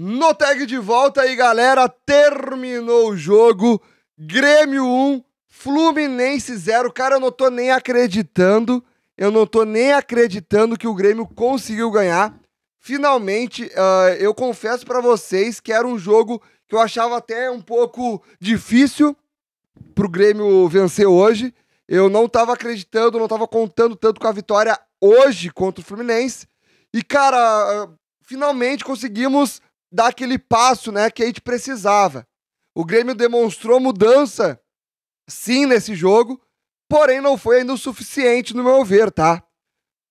No tag de volta aí, galera, terminou o jogo. Grêmio 1, Fluminense 0. Cara, eu não tô nem acreditando. Eu não tô nem acreditando que o Grêmio conseguiu ganhar. Finalmente, uh, eu confesso para vocês que era um jogo que eu achava até um pouco difícil pro Grêmio vencer hoje. Eu não tava acreditando, não tava contando tanto com a vitória hoje contra o Fluminense. E, cara, uh, finalmente conseguimos dar aquele passo né, que a gente precisava. O Grêmio demonstrou mudança, sim, nesse jogo, porém não foi ainda o suficiente, no meu ver, tá?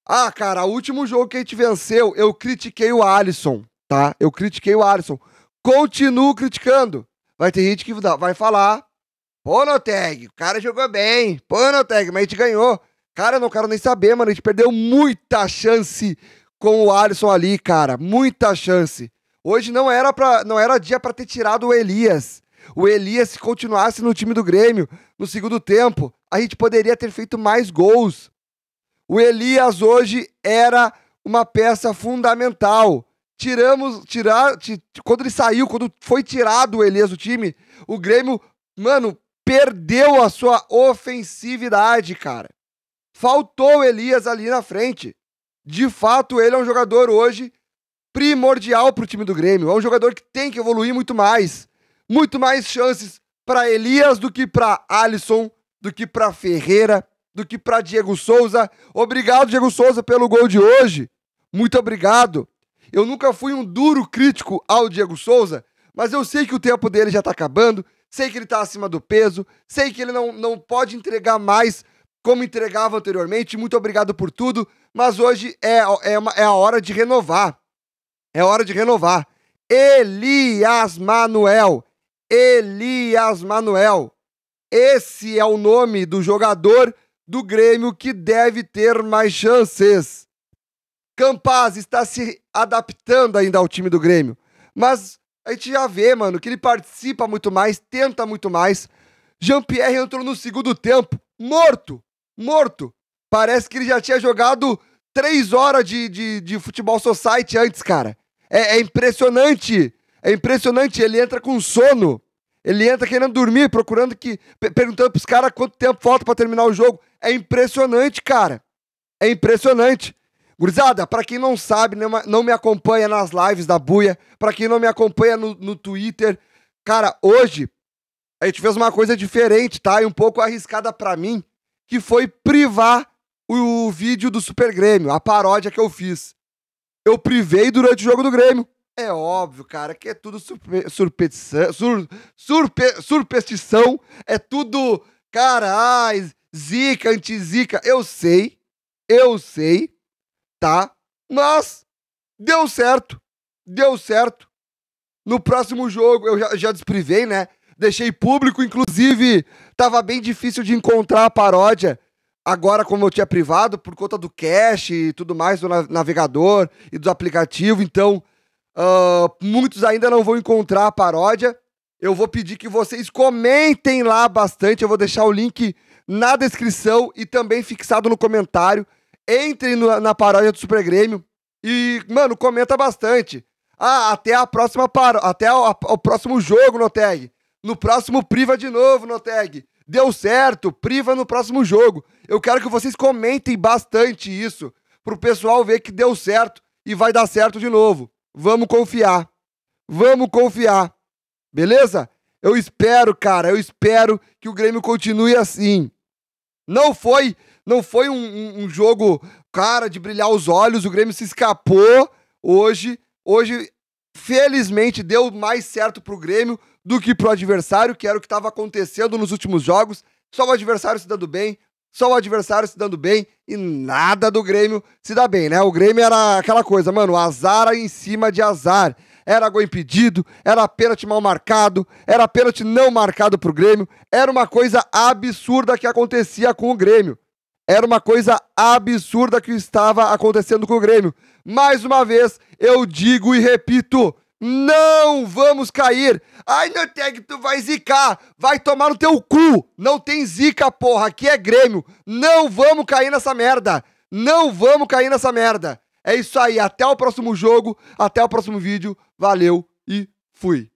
Ah, cara, o último jogo que a gente venceu, eu critiquei o Alisson, tá? Eu critiquei o Alisson. Continuo criticando. Vai ter gente que vai falar, pô, Noteg, o cara jogou bem. Pô, Noteg, mas a gente ganhou. Cara, eu não quero nem saber, mano. A gente perdeu muita chance com o Alisson ali, cara. Muita chance. Hoje não era para não era dia para ter tirado o Elias. O Elias se continuasse no time do Grêmio no segundo tempo, a gente poderia ter feito mais gols. O Elias hoje era uma peça fundamental. Tiramos, tirar, quando ele saiu, quando foi tirado o Elias do time, o Grêmio, mano, perdeu a sua ofensividade, cara. Faltou o Elias ali na frente. De fato, ele é um jogador hoje primordial para o time do Grêmio. É um jogador que tem que evoluir muito mais. Muito mais chances para Elias do que para Alisson, do que para Ferreira, do que para Diego Souza. Obrigado, Diego Souza, pelo gol de hoje. Muito obrigado. Eu nunca fui um duro crítico ao Diego Souza, mas eu sei que o tempo dele já está acabando, sei que ele está acima do peso, sei que ele não, não pode entregar mais como entregava anteriormente. Muito obrigado por tudo, mas hoje é, é, uma, é a hora de renovar. É hora de renovar. Elias Manuel. Elias Manuel. Esse é o nome do jogador do Grêmio que deve ter mais chances. Campaz está se adaptando ainda ao time do Grêmio, mas a gente já vê, mano, que ele participa muito mais, tenta muito mais. Jean-Pierre entrou no segundo tempo morto, morto. Parece que ele já tinha jogado três horas de, de, de futebol society antes, cara. É, é impressionante. É impressionante. Ele entra com sono. Ele entra querendo dormir, procurando que. perguntando pros caras quanto tempo falta para terminar o jogo. É impressionante, cara. É impressionante. Gurizada, para quem não sabe, não me acompanha nas lives da Buia, para quem não me acompanha no, no Twitter, cara, hoje a gente fez uma coisa diferente, tá? E um pouco arriscada para mim, que foi privar o, o vídeo do Super Grêmio, a paródia que eu fiz. Eu privei durante o jogo do Grêmio. É óbvio, cara, que é tudo surpe surpetição, sur surpe surpestição, é tudo, cara, ai, zica, antizica. Eu sei, eu sei, tá? Mas deu certo, deu certo. No próximo jogo, eu já, já desprivei, né? Deixei público, inclusive, tava bem difícil de encontrar a paródia Agora, como eu tinha privado, por conta do cache e tudo mais, do navegador e do aplicativo, então uh, muitos ainda não vão encontrar a paródia. Eu vou pedir que vocês comentem lá bastante. Eu vou deixar o link na descrição e também fixado no comentário. Entrem no, na paródia do Super Grêmio e, mano, comenta bastante. Ah, até a próxima paro, até o, a, o próximo jogo no tag. No próximo priva de novo no tag. Deu certo, priva no próximo jogo. Eu quero que vocês comentem bastante isso, pro pessoal ver que deu certo e vai dar certo de novo. Vamos confiar. Vamos confiar. Beleza? Eu espero, cara, eu espero que o Grêmio continue assim. Não foi, não foi um, um, um jogo, cara, de brilhar os olhos. O Grêmio se escapou hoje. Hoje Felizmente deu mais certo pro Grêmio do que pro adversário, que era o que estava acontecendo nos últimos jogos. Só o adversário se dando bem, só o adversário se dando bem e nada do Grêmio se dá bem, né? O Grêmio era aquela coisa, mano, azar em cima de azar. Era gol impedido, era pênalti mal marcado, era pênalti não marcado pro Grêmio. Era uma coisa absurda que acontecia com o Grêmio. Era uma coisa absurda que estava acontecendo com o Grêmio. Mais uma vez, eu digo e repito: não vamos cair. Ai, Noteg, tu vai zicar. Vai tomar no teu cu. Não tem zica, porra. Aqui é Grêmio. Não vamos cair nessa merda. Não vamos cair nessa merda. É isso aí. Até o próximo jogo. Até o próximo vídeo. Valeu e fui.